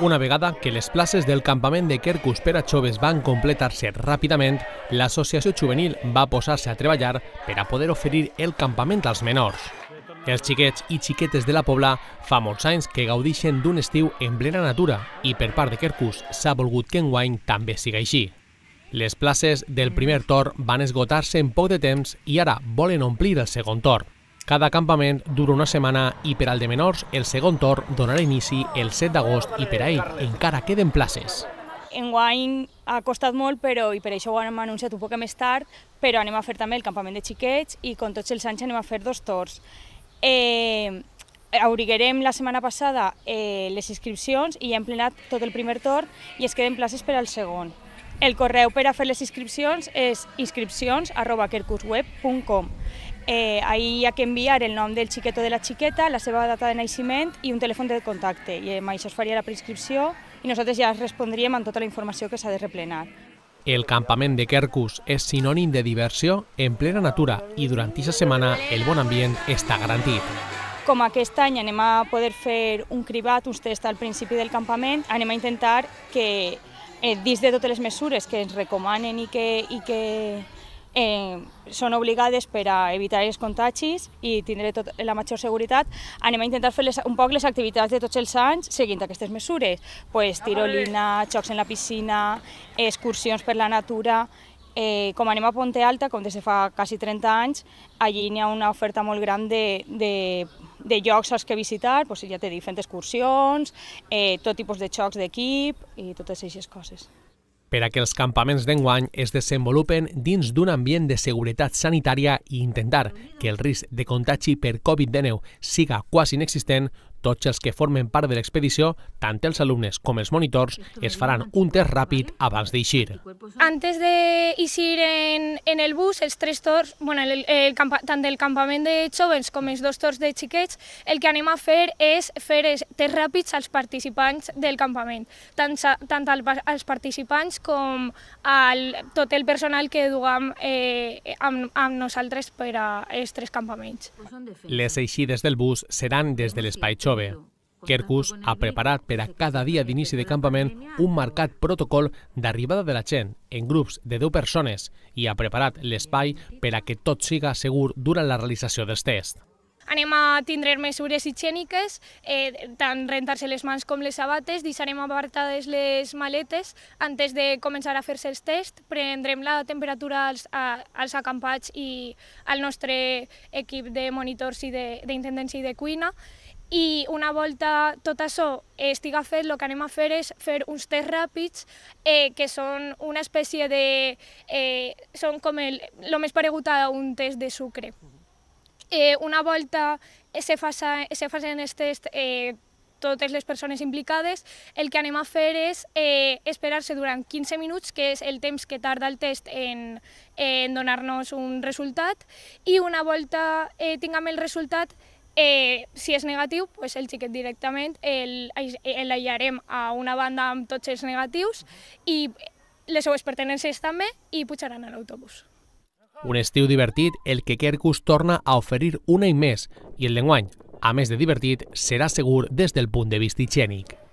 Una vegada que les places del campament de Kerkus per a joves van completar-se ràpidament, l'associació juvenil va posar-se a treballar per a poder oferir el campament als menors. Els xiquets i xiquetes de la Pobla fa molts anys que gaudixen d'un estiu en plena natura i per part de Kerkus s'ha volgut que enguany també siga així. Les places del primer torn van esgotar-se en poc de temps i ara volen omplir el segon torn. Cada campament dura una setmana i per al de menors el segon torn donarà inici el 7 d'agost i per a ell encara queden places. Enguany ha costat molt però, i per això ho hem anunciat un poc més tard, però anem a fer també el campament de xiquets i com tots els anys anem a fer dos torns. Eh, auriguerem la setmana passada eh, les inscripcions i ja hem plenat tot el primer torn i es queden places per al segon. El correu per a fer les inscripcions és inscripcions arroba Eh, ahí hi ha que enviar el nom del xiquet o de la xiqueta, la seva data de naixement i un telèfon de contacte. I amb eh, això es faria la preinscripció i nosaltres ja respondríem amb tota la informació que s'ha de replenar. El campament de Kerkus és sinònim de diversió en plena natura i durant aquesta setmana el bon ambient està garantit. Com aquest any anem a poder fer un cribat, uns tests al principi del campament, anem a intentar que, eh, dins de totes les mesures que ens recomanen i que, i que eh, són obligades per a evitar els contagis i tindré tot, la major seguretat. Anem a intentar fer les, un poc les activitats de tots els anys seguint aquestes mesures, pues, tirolina, xocs en la piscina, excursions per la natura... Eh, com anem a Ponte Alta, com des de fa quasi 30 anys, allí n'hi ha una oferta molt gran de, de de llocs als que visitar, doncs ja té diferents excursions, eh, tot tipus de xocs d'equip i totes aquestes coses per a que els campaments d'enguany es desenvolupen dins d'un ambient de seguretat sanitària i intentar que el risc de contagi per Covid-19 siga quasi inexistent, tots els que formen part de l'expedició, tant els alumnes com els monitors, es faran un test ràpid abans d'eixir. Antes d'eixir en, en el bus, els tres tors, bueno, el, el, tant del campament de joves com els dos tors de xiquets, el que anem a fer és fer tests ràpids als participants del campament, tant, tant als participants com al tot el personal que duguem eh, amb, amb nosaltres per a els tres campaments. Les eixides del bus seran des de l'espai xoc jove. Kerkus ha preparat per a cada dia d'inici de campament un marcat protocol d'arribada de la gent en grups de 10 persones i ha preparat l'espai per a que tot siga segur durant la realització dels tests. Anem a tindre mesures higièniques, eh, tant rentar-se les mans com les sabates, deixarem apartades les maletes antes de començar a fer-se els tests, prendrem la temperatura als, a, als acampats i al nostre equip de monitors i d'intendència i de cuina i una volta tot això estiga fet, el que anem a fer és fer uns tests ràpids eh, que són una espècie de... Eh, són com el, el més paregut a un test de sucre. Eh, una volta se, fa, se facin els tests eh, totes les persones implicades, el que anem a fer és eh, esperar-se durant 15 minuts, que és el temps que tarda el test en, en donar-nos un resultat, i una volta eh, tinguem el resultat, Eh, si és negatiu, pues el xiquet directament l'aïllarem a una banda amb tots els negatius i les seues pertenències també i pujaran a l'autobús. Un estiu divertit, el que Kerkus torna a oferir un any més i el lenguany, a més de divertit, serà segur des del punt de vista higiènic.